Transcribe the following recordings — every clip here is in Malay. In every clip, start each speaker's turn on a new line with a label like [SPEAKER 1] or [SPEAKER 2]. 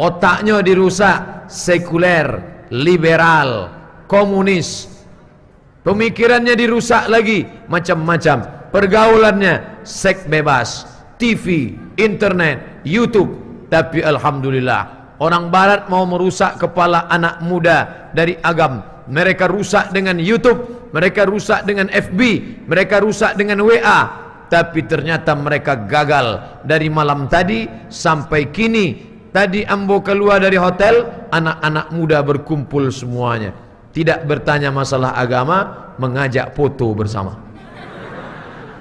[SPEAKER 1] otaknya dirusak sekuler, liberal, komunis pemikirannya dirusak lagi macam-macam pergaulannya seks bebas TV, internet, Youtube tapi Alhamdulillah orang barat mau merusak kepala anak muda dari agam mereka rusak dengan Youtube mereka rusak dengan FB mereka rusak dengan WA tapi ternyata mereka gagal dari malam tadi sampai kini Tadi ambo keluar dari hotel, anak-anak muda berkumpul semuanya. Tidak bertanya masalah agama, mengajak foto bersama.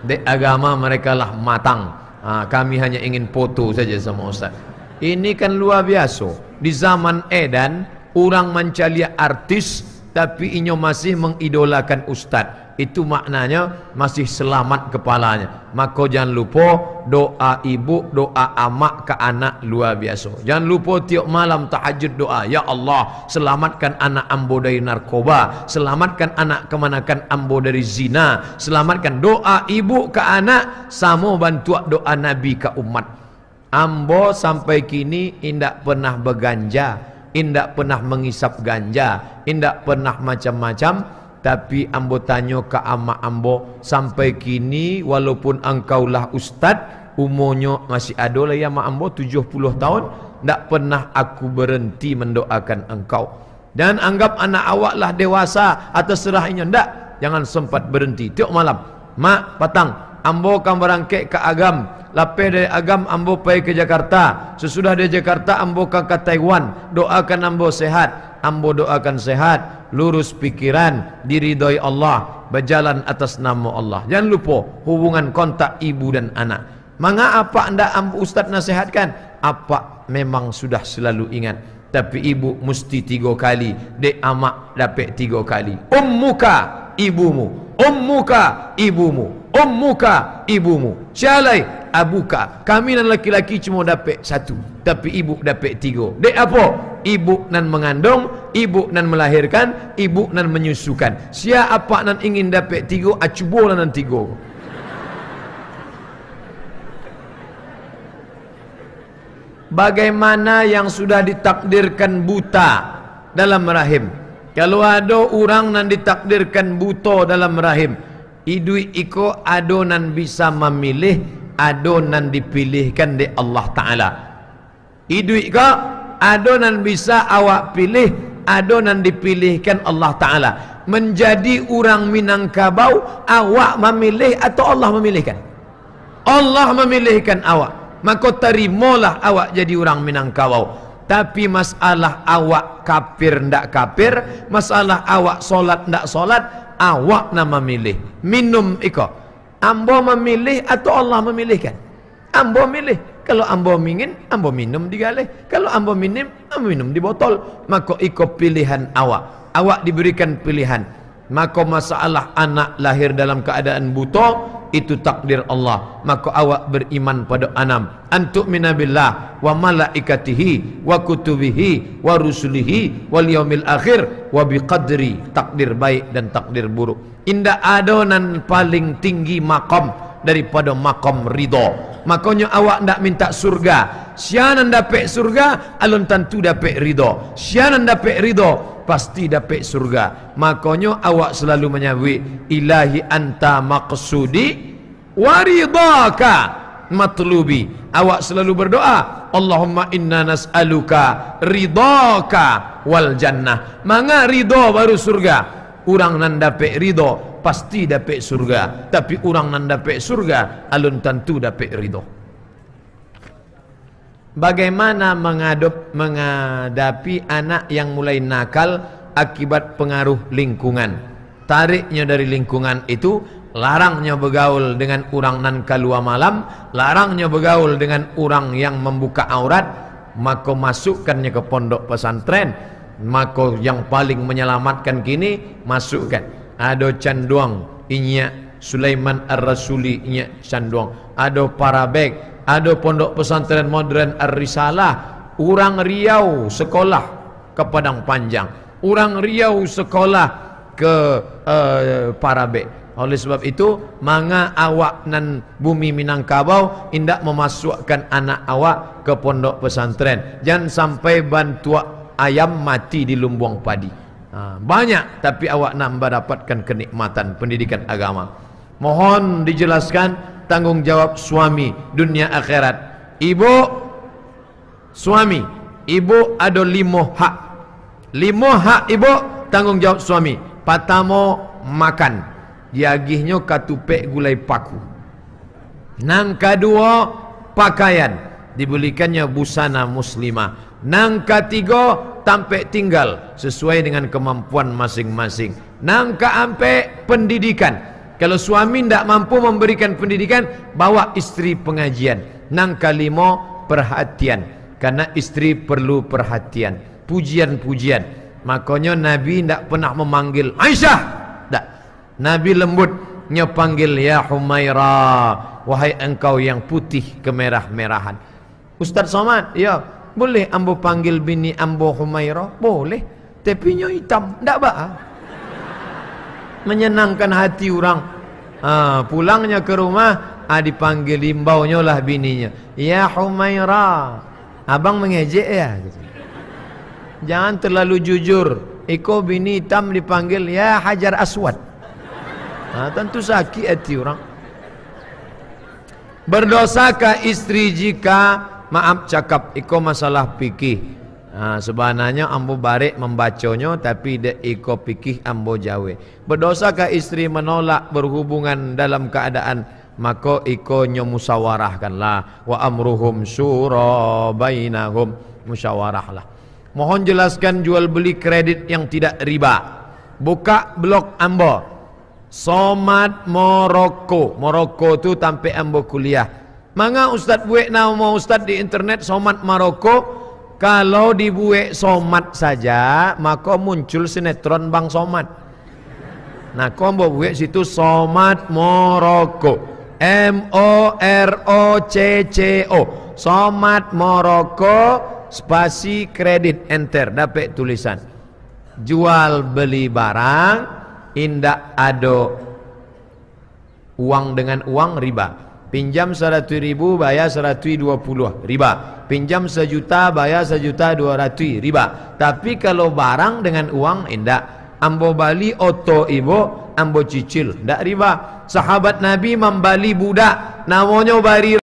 [SPEAKER 1] De agama mereka lah matang. Ha, kami hanya ingin foto saja sama Ustaz. Ini kan luar biasa. Di zaman Edan, orang mencalia artis, tapi inyo masih mengidolakan Ustaz. Itu maknanya masih selamat kepalanya. Maka jangan lupa doa ibu, doa amak ke anak luar biasa. Jangan lupa tiap malam tahajud doa. Ya Allah, selamatkan anak ambo dari narkoba. Selamatkan anak kemanakan ambo dari zina. Selamatkan doa ibu ke anak. Sama bantu doa Nabi ke umat. Ambo sampai kini indak pernah berganja. Indak pernah mengisap ganja. Indak pernah macam-macam. Tapi ambo tanya ke amak ambo sampai kini walaupun engkau lah ustaz umurnya masih ada lah ya amak ambo 70 tahun tak pernah aku berhenti mendoakan engkau. Dan anggap anak awak lah dewasa atau serahnya ndak jangan sempat berhenti tiap malam. Mak patang ambo kan berangkat ke agam Lepas dari agam ambo pergi ke Jakarta Sesudah dari Jakarta ambo kan ke Taiwan Doakan ambo sehat Ambo doakan sehat lurus pikiran diridhoi Allah berjalan atas nama Allah jangan lupa hubungan kontak ibu dan anak manga apa anda ustaz nasihatkan apa memang sudah selalu ingat tapi ibu mesti tiga kali dek amak dapat tiga kali ummuka ibumu ummuka ibumu ummuka ibumu syalai abuka kami dan lelaki-lelaki cuma dapat satu tapi ibu dapat tiga dek apa ibu nan mengandung ibu nan melahirkan, ibu nan menyusukan. Siapa nan ingin dapat tigo acubola nan tigo? Bagaimana yang sudah ditakdirkan buta dalam rahim? Kalau ada orang nan ditakdirkan buto dalam rahim, idui iko ado nan bisa memilih, ado nan dipilihkan di Allah Taala. Idui ko ado nan bisa awak pilih, adonan dipilihkan Allah Ta'ala menjadi orang Minangkabau awak memilih atau Allah memilihkan Allah memilihkan awak maka terimalah awak jadi orang Minangkabau tapi masalah awak kafir ndak kafir masalah awak solat ndak solat awak nak memilih minum ikut ambo memilih atau Allah memilihkan ambo memilih kalau ambo mingin, ambo minum di galih. Kalau ambo minum, ambo minum di botol. Maka iko pilihan awak. Awak diberikan pilihan. Maka masalah anak lahir dalam keadaan buta, itu takdir Allah. Maka awak beriman pada anam. Antuk minabillah wa malaikatihi wa kutubihi wa rusulihi wal yaumil akhir wa biqadri takdir baik dan takdir buruk. Indah adonan paling tinggi makam daripada makam ridha. Makonyo awak tidak minta surga sianan dapat surga alun tentu dapat ridho sianan dapat ridho pasti dapat surga Makonyo awak selalu menyawi ilahi anta maqsudi waridaka matlubi awak selalu berdoa Allahumma inna nas'aluka ridaka wal jannah manga ridho baru surga Orang nan dapat ridho pasti dapat surga. Tapi orang nan dapat surga alun tentu dapat ridho. Bagaimana mengadop, menghadapi anak yang mulai nakal akibat pengaruh lingkungan? Tariknya dari lingkungan itu larangnya bergaul dengan orang nan kalua malam, larangnya bergaul dengan orang yang membuka aurat, maka masukkannya ke pondok pesantren, Maka yang paling menyelamatkan kini masukkan. Ada canduang inya Sulaiman Ar-Rasuli inya canduang. Ada parabek, ada pondok pesantren modern Ar-Risalah. Urang Riau sekolah ke Padang Panjang. Urang Riau sekolah ke uh, parabek. Oleh sebab itu, manga awak nan bumi Minangkabau indak memasukkan anak awak ke pondok pesantren. Jangan sampai bantuak ayam mati di lumbung padi. Ha, banyak tapi awak nak mendapatkan kenikmatan pendidikan agama. Mohon dijelaskan tanggungjawab suami dunia akhirat. Ibu suami, ibu ada lima hak. Lima hak ibu tanggungjawab suami. Patamo makan. Diagihnyo katupek gulai paku. Nang kedua pakaian dibelikannya busana muslimah. Nang ketiga tampek tinggal sesuai dengan kemampuan masing-masing. Nangka ampe pendidikan. Kalau suami tidak mampu memberikan pendidikan, bawa istri pengajian. Nangka limo perhatian. Karena istri perlu perhatian. Pujian-pujian. Makanya Nabi tidak pernah memanggil Aisyah. Tak. Nabi lembut. Nyepanggil ya Humaira. Wahai engkau yang putih kemerah-merahan. Ustaz Somad. Ya. Ya. Boleh ambo panggil bini ambo Humairah? Boleh. Tapi nyo hitam. Tak apa. Ha? Menyenangkan hati orang. Ha, pulangnya ke rumah. Ha, dipanggil imbau lah bininya. Ya Humairah. Abang mengejek ya. Jangan terlalu jujur. Iko bini hitam dipanggil ya Hajar Aswad. Ha, tentu sakit hati orang. Berdosakah istri jika maaf cakap iko masalah pikih ha, sebenarnya ambo barek membaconyo tapi dek iko pikih ambo jawe berdosa ke istri menolak berhubungan dalam keadaan maka iko nyo wa amruhum syura bainahum musyawarahlah mohon jelaskan jual beli kredit yang tidak riba buka blog ambo Somat Moroko Moroko tu sampai ambo kuliah Manga Ustadz buek nama mau Ustadz di internet somat Maroko kalau di buek somat saja maka muncul sinetron Bang Somat nah kau mau buek situ somat Maroko M O R O C C O somat Maroko spasi kredit enter dapat tulisan jual beli barang indak ado uang dengan uang riba Pinjam seratus ribu bayar seratus dua puluh riba Pinjam sejuta bayar sejuta dua ratus riba Tapi kalau barang dengan uang tidak Ambo bali oto ibu Ambo cicil Tidak riba Sahabat Nabi membali budak Namanya bari